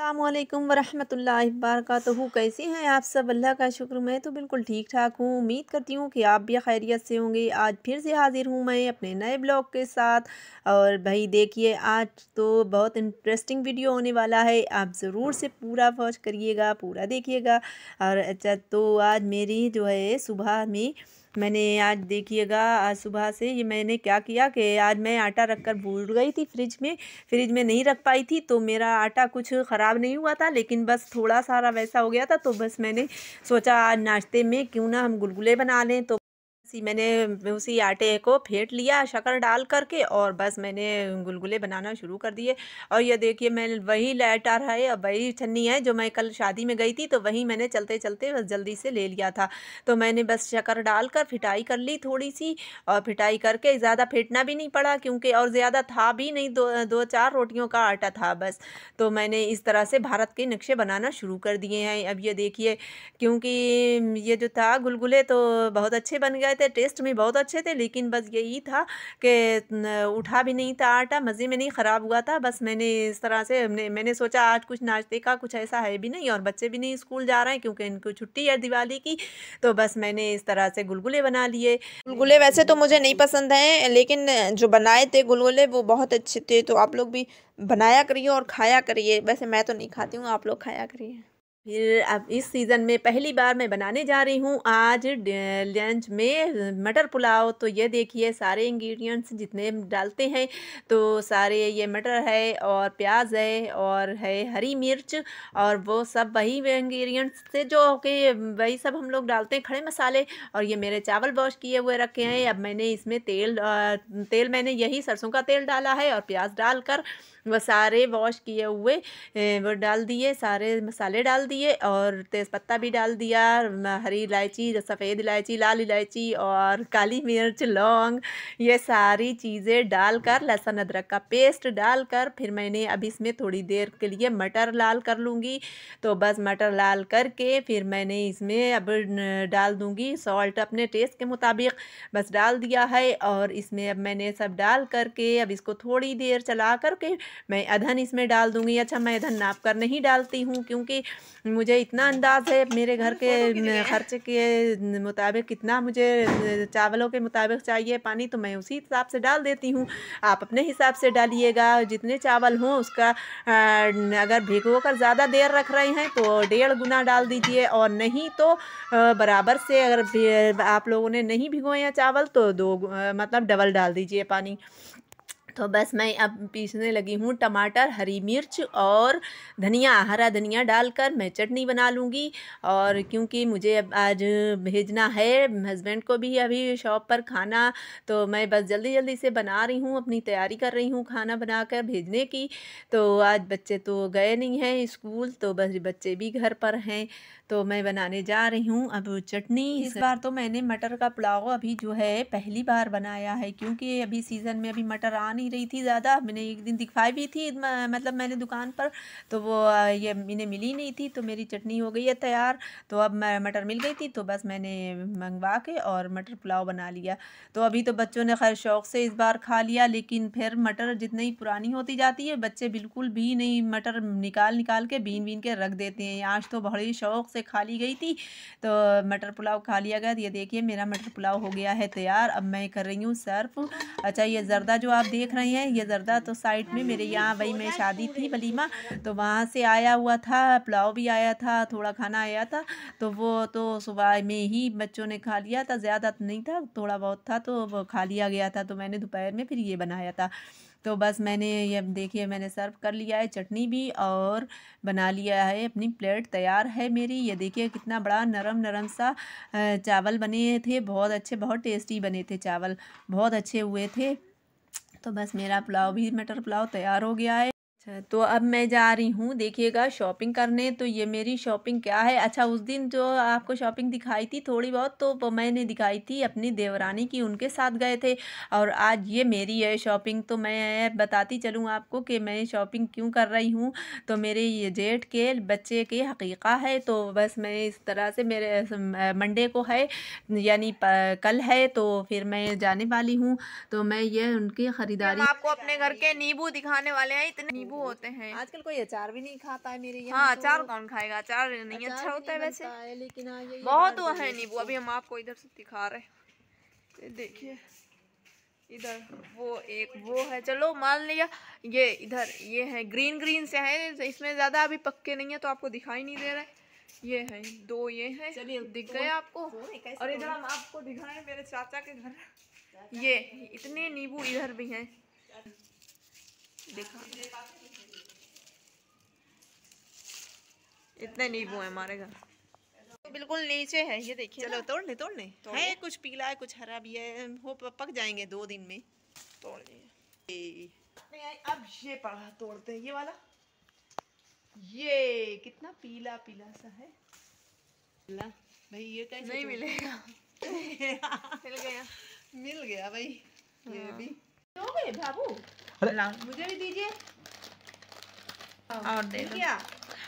अल्लाम वरहमल वबरक कैसे हैं आप सब अल्लाह का शुक्र मैं तो बिल्कुल ठीक ठाक हूँ उम्मीद करती हूँ कि आप भी खैरियत से होंगे आज फिर से हाज़िर हूँ मैं अपने नए ब्लॉग के साथ और भाई देखिए आज तो बहुत इंटरेस्टिंग वीडियो होने वाला है आप ज़रूर से पूरा वॉच करिएगा पूरा देखिएगा और अच्छा तो आज मेरी जो है सुबह में मैंने आज देखिएगा आज सुबह से ये मैंने क्या किया कि आज मैं आटा रख कर भूल गई थी फ्रिज में फ्रिज में नहीं रख पाई थी तो मेरा आटा कुछ ख़राब नहीं हुआ था लेकिन बस थोड़ा सारा वैसा हो गया था तो बस मैंने सोचा आज नाश्ते में क्यों ना हम गुलगुले बना लें तो सी मैंने उसी आटे को फेंट लिया शक्कर डाल करके और बस मैंने गुलगुले बनाना शुरू कर दिए और ये देखिए मैं वही लाइट आ रहा है और वही छन्नी है जो मैं कल शादी में गई थी तो वही मैंने चलते चलते बस जल्दी से ले लिया था तो मैंने बस शक्कर डाल कर फिटाई कर ली थोड़ी सी और फिटाई करके ज़्यादा फेंटना भी नहीं पड़ा क्योंकि और ज़्यादा था भी नहीं दो दो चार रोटियों का आटा था बस तो मैंने इस तरह से भारत के नक्शे बनाना शुरू कर दिए हैं अब ये देखिए क्योंकि ये जो था गुलगुले तो बहुत अच्छे बन गए थे टेस्ट में बहुत अच्छे थे लेकिन बस यही था कि उठा भी नहीं था आटा मज़े में नहीं ख़राब हुआ था बस मैंने इस तरह से मैंने सोचा आज कुछ नाश्ते का कुछ ऐसा है भी नहीं और बच्चे भी नहीं स्कूल जा रहे हैं क्योंकि इनको छुट्टी है दिवाली की तो बस मैंने इस तरह से गुलगुले बना लिए गुलगुले वैसे तो मुझे नहीं पसंद हैं लेकिन जो बनाए थे गुलगुले वो बहुत अच्छे थे तो आप लोग भी बनाया करिए और खाया करिए वैसे मैं तो नहीं खाती हूँ आप लोग खाया करिए फिर अब इस सीज़न में पहली बार मैं बनाने जा रही हूँ आज लंच में मटर पुलाव तो ये देखिए सारे इंग्रेडिएंट्स जितने डालते हैं तो सारे ये मटर है और प्याज है और है हरी मिर्च और वो सब वही इंग्रेडिएंट्स से जो के वही सब हम लोग डालते हैं खड़े मसाले और ये मेरे चावल वॉश किए हुए रखे हैं अब मैंने इसमें तेल तेल मैंने यही सरसों का तेल डाला है और प्याज डालकर वह सारे वॉश किए हुए वो डाल दिए सारे मसाले डाल दिए और तेज़पत्ता भी डाल दिया हरी इलायची सफ़ेद इलायची लाल इलायची और काली मिर्च लौंग ये सारी चीज़ें डालकर लहसुन अदरक का पेस्ट डालकर फिर मैंने अब इसमें थोड़ी देर के लिए मटर लाल कर लूँगी तो बस मटर लाल करके फिर मैंने इसमें अब डाल दूँगी सॉल्ट अपने टेस्ट के मुताबिक बस डाल दिया है और इसमें अब मैंने सब डाल करके अब इसको थोड़ी देर चला करके मैं अधन इसमें डाल दूंगी अच्छा मैं अधन नाप कर नहीं डालती हूँ क्योंकि मुझे इतना अंदाज़ है मेरे घर के खर्च के मुताबिक कितना मुझे चावलों के मुताबिक चाहिए पानी तो मैं उसी हिसाब से डाल देती हूँ आप अपने हिसाब से डालिएगा जितने चावल हों उसका अगर भिगो कर ज़्यादा देर रख रहे हैं तो डेढ़ गुना डाल दीजिए और नहीं तो बराबर से अगर आप लोगों ने नहीं भिगोए हैं चावल तो दो मतलब डबल डाल दीजिए पानी तो बस मैं अब पीसने लगी हूँ टमाटर हरी मिर्च और धनिया हरा धनिया डालकर मैं चटनी बना लूँगी और क्योंकि मुझे अब आज भेजना है हस्बैंड को भी अभी शॉप पर खाना तो मैं बस जल्दी जल्दी से बना रही हूँ अपनी तैयारी कर रही हूँ खाना बनाकर भेजने की तो आज बच्चे तो गए नहीं हैं स्कूल तो बस बच्चे भी घर पर हैं तो मैं बनाने जा रही हूँ अब चटनी इस बार तो मैंने मटर का पुलाव अभी जो है पहली बार बनाया है क्योंकि अभी सीज़न में अभी मटर आ नहीं रही थी ज़्यादा मैंने एक दिन दिखवाई भी थी मतलब मैंने दुकान पर तो वो ये मैंने मिली नहीं थी तो मेरी चटनी हो गई है तैयार तो अब मटर मिल गई थी तो बस मैंने मंगवा के और मटर पुलाव बना लिया तो अभी तो बच्चों ने खैर शौक़ से इस बार खा लिया लेकिन फिर मटर जितनी पुरानी होती जाती है बच्चे बिल्कुल भी नहीं मटर निकाल निकाल के बीन बीन के रख देते हैं आज तो बड़े शौक़ से से खा ली गई थी तो मटर पुलाव खा लिया गया ये देखिए मेरा मटर पुलाव हो गया है तैयार अब मैं कर रही हूँ सर्व अच्छा ये ज़रदा जो आप देख रहे हैं ये ज़रदा तो साइड में मेरे यहाँ भाई मैं शादी थी वलीमा तो वहाँ से आया हुआ था पुलाव भी आया था थोड़ा खाना आया था तो वो तो सुबह में ही बच्चों ने खा लिया था ज़्यादा तो नहीं था थोड़ा बहुत था तो खा लिया गया था तो मैंने दोपहर में फिर ये बनाया था तो बस मैंने ये देखिए मैंने सर्व कर लिया है चटनी भी और बना लिया है अपनी प्लेट तैयार है मेरी ये देखिए कितना बड़ा नरम नरम सा चावल बने थे बहुत अच्छे बहुत टेस्टी बने थे चावल बहुत अच्छे हुए थे तो बस मेरा पुलाव भी मटर पुलाव तैयार हो गया है अच्छा तो अब मैं जा रही हूँ देखिएगा शॉपिंग करने तो ये मेरी शॉपिंग क्या है अच्छा उस दिन जो आपको शॉपिंग दिखाई थी थोड़ी बहुत तो मैंने दिखाई थी अपनी देवरानी की उनके साथ गए थे और आज ये मेरी है शॉपिंग तो मैं बताती चलूँ आपको कि मैं शॉपिंग क्यों कर रही हूँ तो मेरे ये जेठ के बच्चे के हकीक़ा है तो बस मैं इस तरह से मेरे मंडे को है यानी कल है तो फिर मैं जाने वाली हूँ तो मैं ये उनकी ख़रीदारी आपको अपने घर के नींबू दिखाने वाले हैं इतने नींबू वो होते हैं आजकल कोई अचार भी नहीं खाता है मेरे यहाँ हाँ तो। अचार कौन खाएगा अचार नहीं अच्छा होता है वैसे लेकिन हाँ, बहुत तो वो है नींबू अभी हम आपको इधर से दिखा रहे देखिए इधर वो एक वो है चलो मान लिया ये इधर ये है ग्रीन ग्रीन से है इसमें ज़्यादा अभी पक्के नहीं है तो आपको दिखाई नहीं दे रहा है ये है दो ये है दिख तो गए आपको और इधर हम आपको दिखाएं मेरे चाचा के घर ये इतने नींबू इधर भी हैं देखा इतने नींबू है हमारे घर तो बिल्कुल नीचे है ये देखिए चलो तोड़ने तोड़ने है कुछ पीला है कुछ हरा भी है हो पक जाएंगे दो दिन में तोड़ लिए अब ये पड़ा तोड़ते हैं ये वाला ये कितना पीला पीला सा है भाई ये कैसे नहीं मिलेगा मिल गया मिल गया भाई ये हाँ। भी हो गए बाबू मुझे भी दीजिए और दे दो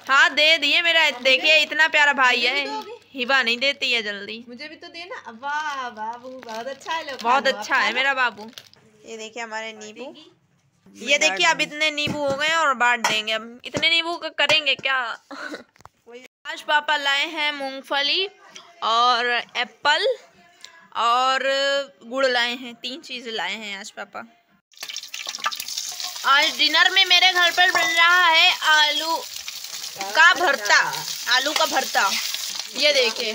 हाँ दे दिए मेरा देखिए इतना प्यारा भाई है हिबा नहीं देती है जल्दी मुझे भी तो देना वाह बाबू बहुत अच्छा है लोग बहुत अच्छा है मेरा बाबू ये देखिए हमारे नींबू ये देखिए अब इतने नींबू हो गए और बांट देंगे अब इतने नींबू करेंगे क्या आज पापा लाए हैं मूंगफली और एप्पल और गुड़ लाए हैं तीन चीज़ लाए हैं आज पापा आज डिनर में मेरे घर पर बन रहा है आलू का भरता आलू का भरता ये देखिए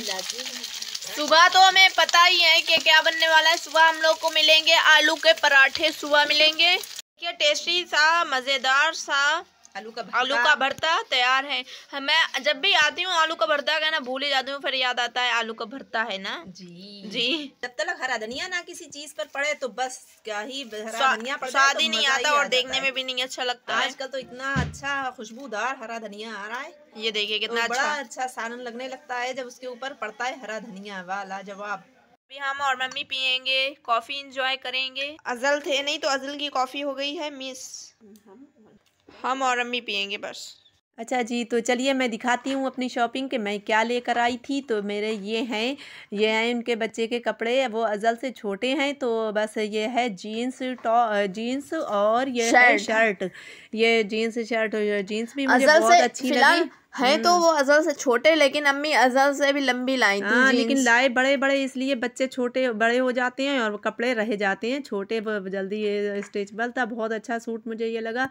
सुबह तो हमें पता ही है कि क्या बनने वाला है सुबह हम लोग को मिलेंगे आलू के पराठे सुबह मिलेंगे क्या टेस्टी सा मज़ेदार सा आलू का भरता। आलू का भरता तैयार है हाँ, मैं जब भी आती हूँ आलू का भरता कहना भूल ही जाती हूँ फिर याद आता है आलू का भरता है ना जी जी जब तक हरा धनिया ना किसी चीज पर पड़े तो बस क्या ही धनिया स्वाद ही तो नहीं आता और देखने में भी नहीं अच्छा लगता आजकल तो इतना अच्छा खुशबूदार हरा धनिया आ रहा है ये देखिए कितना अच्छा अच्छा सालन लगने लगता है जब उसके ऊपर पड़ता है हरा धनिया वाला जवाब अभी हम और मम्मी पियेंगे कॉफी इंजॉय करेंगे अजल थे नहीं तो अजल की कॉफी हो गई है मिस हम और अम्मी पियेंगे बस अच्छा जी तो चलिए मैं दिखाती हूँ अपनी शॉपिंग के मैं क्या लेकर आई थी तो मेरे ये हैं ये हैं उनके बच्चे के कपड़े वो अजल से छोटे हैं तो बस ये है जीन्स टॉ जीन्स और ये शर्ट। है शर्ट ये जीन्स शर्ट जीन्स भी मुझे बहुत अच्छी लगी है तो हम्म। वो अजल से छोटे लेकिन अम्मी अजल से भी लंबी लाई थी आ, हाँ, लेकिन लाए बड़े बड़े इसलिए बच्चे छोटे बड़े हो जाते हैं और कपड़े रह जाते हैं छोटे जल्दी ये स्ट्रेचबल था बहुत अच्छा सूट मुझे ये लगा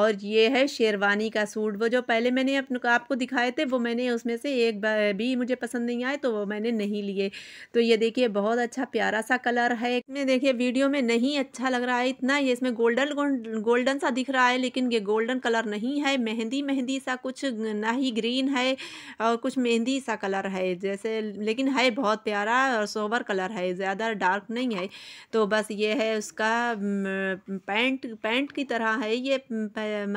और ये है शेरवानी का सूट वो जो पहले मैंने अपने आपको दिखाए थे वो मैंने उसमें से एक भी मुझे पसंद नहीं आए तो वो मैंने नहीं लिए तो ये देखिए बहुत अच्छा प्यारा सा कलर है इसमें देखिए वीडियो में नहीं अच्छा लग रहा है इतना ये इसमें गोल्डन गोल्डन सा दिख रहा है लेकिन ये गोल्डन कलर नहीं है मेहंदी मेहंदी सा कुछ ना ही ही ग्रीन है और कुछ मेहंदी सा कलर है जैसे लेकिन है बहुत प्यारा और सोवर कलर है ज़्यादा डार्क नहीं है तो बस ये है उसका पैंट पैंट की तरह है ये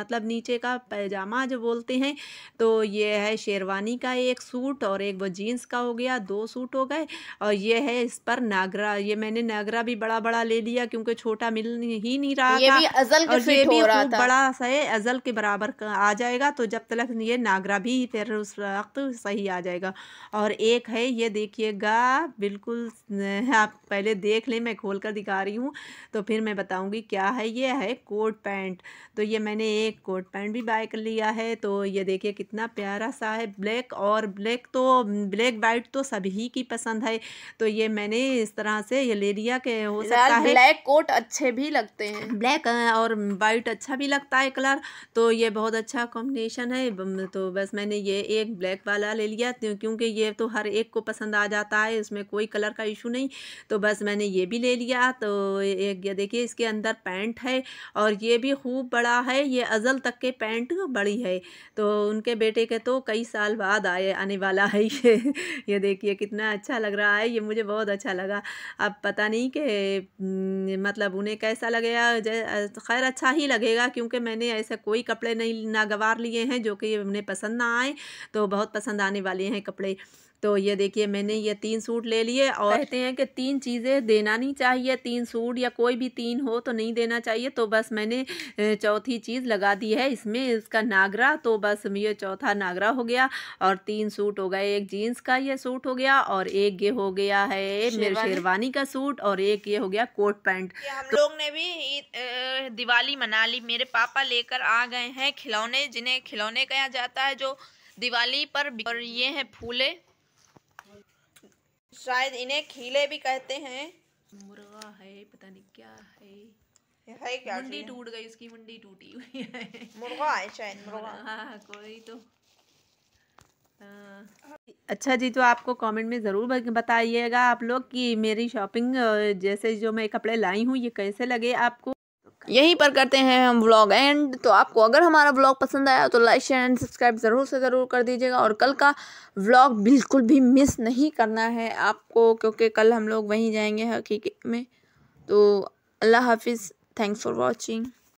मतलब नीचे का पैजामा जो बोलते हैं तो ये है शेरवानी का एक सूट और एक वो जीन्स का हो गया दो सूट हो गए और ये है इस पर नागरा ये मैंने नागरा भी बड़ा बड़ा ले लिया क्योंकि छोटा मिल ही नहीं रहा ये था भी अजल और ये भी बड़ा सा है अजल के बराबर आ जाएगा तो जब तक ये नागरा भी फिर उस वक्त सही आ जाएगा और एक है ये देखिएगा बिल्कुल आप पहले देख लें मैं खोल कर दिखा रही हूँ तो फिर मैं बताऊँगी क्या है ये है कोट पैंट तो ये मैंने एक कोट पैंट भी बाय कर लिया है तो ये देखिए कितना प्यारा सा है ब्लैक और ब्लैक तो ब्लैक वाइट तो सभी की पसंद है तो ये मैंने इस तरह से ये ले लिया के हो सकता है ब्लैक कोट अच्छे भी लगते हैं ब्लैक और वाइट अच्छा भी लगता है कलर तो ये बहुत अच्छा कॉम्बिनेशन है तो बस मैंने ये एक ब्लैक वाला ले लिया क्योंकि ये तो हर एक को पसंद आ जाता है इसमें कोई कलर का इशू नहीं तो बस मैंने ये भी ले लिया तो एक ये देखिए इसके अंदर पैंट है और ये भी खूब बड़ा है ये अज़ल तक के पैंट बड़ी है तो उनके बेटे के तो कई साल बाद आए आने वाला है ये ये देखिए कितना अच्छा लग रहा है ये मुझे बहुत अच्छा लगा अब पता नहीं कि मतलब उन्हें कैसा लगेगा खैर अच्छा ही लगेगा क्योंकि मैंने ऐसा कोई कपड़े नहीं नागवार लिए हैं जो कि उन्हें पसंद पसंद ना आए तो बहुत पसंद आने वाले हैं कपड़े तो ये देखिए मैंने ये तीन सूट ले लिए और कहते हैं कि तीन चीज़ें देना नहीं चाहिए तीन सूट या कोई भी तीन हो तो नहीं देना चाहिए तो बस मैंने चौथी चीज़ लगा दी है इसमें इसका नागरा तो बस ये चौथा नागरा हो गया और तीन सूट हो गए एक जीन्स का ये सूट हो गया और एक ये हो गया है मेरे शेरवानी का सूट और एक ये हो गया कोट पैंट हम तो, लोग ने भी दिवाली मना ली मेरे पापा लेकर आ गए हैं खिलौने जिन्हें खिलौने कहा जाता है जो दिवाली पर और ये हैं फूले शायद इन्हें खीले भी कहते हैं मुर्गा है पता नहीं क्या है है क्या मुंडी टूट गई उसकी मुंडी टूटी हुई है मुर्गा है शायद मुर्गा हाँ, हाँ कोई तो हाँ। अच्छा जी तो आपको कमेंट में ज़रूर बताइएगा आप लोग कि मेरी शॉपिंग जैसे जो मैं कपड़े लाई हूँ ये कैसे लगे आपको यहीं पर करते हैं हम व्लॉग एंड तो आपको अगर हमारा व्लॉग पसंद आया तो लाइक शेयर एंड सब्सक्राइब ज़रूर से ज़रूर कर दीजिएगा और कल का व्लॉग बिल्कुल भी मिस नहीं करना है आपको क्योंकि कल हम लोग वहीं जाएंगे हकीकत में तो अल्लाह हाफिज़ थैंक्स फॉर वॉचिंग